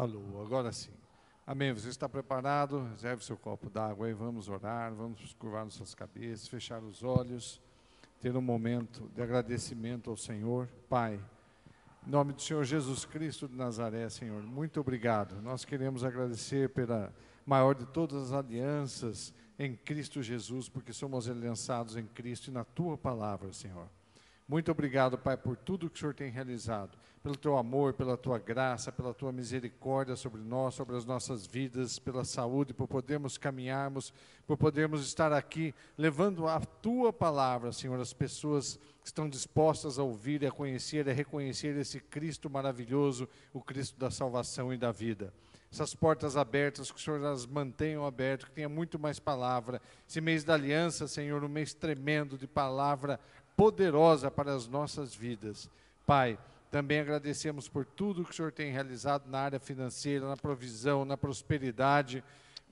Alô, agora sim. Amém. Você está preparado? Reserve seu copo d'água e vamos orar, vamos curvar nossas cabeças, fechar os olhos, ter um momento de agradecimento ao Senhor. Pai, em nome do Senhor Jesus Cristo de Nazaré, Senhor, muito obrigado. Nós queremos agradecer pela maior de todas as alianças em Cristo Jesus, porque somos aliançados em Cristo e na tua palavra, Senhor. Muito obrigado, Pai, por tudo que o Senhor tem realizado, pelo teu amor, pela tua graça, pela tua misericórdia sobre nós, sobre as nossas vidas, pela saúde, por podermos caminharmos, por podermos estar aqui levando a tua palavra, Senhor, as pessoas que estão dispostas a ouvir, a conhecer, a reconhecer esse Cristo maravilhoso, o Cristo da salvação e da vida essas portas abertas, que o Senhor as mantenha abertas, que tenha muito mais palavra. Esse mês da aliança, Senhor, um mês tremendo de palavra poderosa para as nossas vidas. Pai, também agradecemos por tudo que o Senhor tem realizado na área financeira, na provisão, na prosperidade.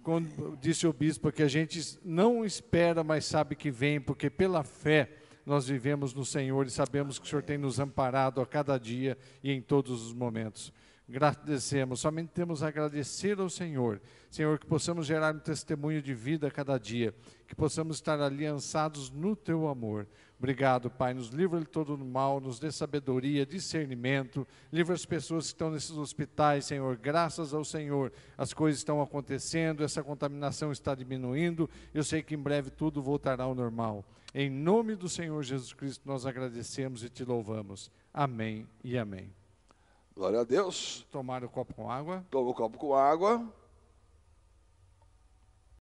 Quando disse o bispo que a gente não espera, mas sabe que vem, porque pela fé nós vivemos no Senhor e sabemos que o Senhor tem nos amparado a cada dia e em todos os momentos agradecemos, somente temos a agradecer ao Senhor. Senhor, que possamos gerar um testemunho de vida a cada dia, que possamos estar aliançados no teu amor. Obrigado, Pai, nos livra de todo o mal, nos dê sabedoria, discernimento, livra as pessoas que estão nesses hospitais, Senhor. Graças ao Senhor, as coisas estão acontecendo, essa contaminação está diminuindo. Eu sei que em breve tudo voltará ao normal. Em nome do Senhor Jesus Cristo, nós agradecemos e te louvamos. Amém e amém. Glória a Deus. Tomaram o copo com água. Toma o copo com água.